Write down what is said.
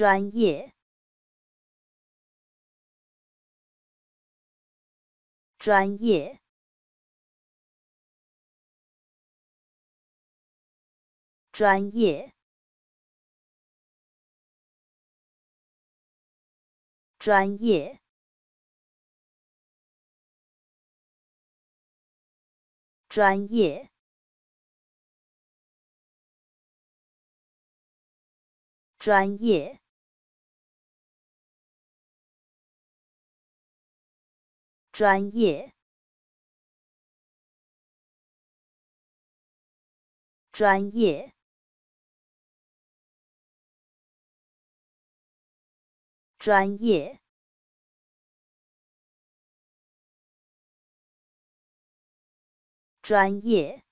专业，专业，专业，专业，专业，专业。专业专业，专业，专业，专业。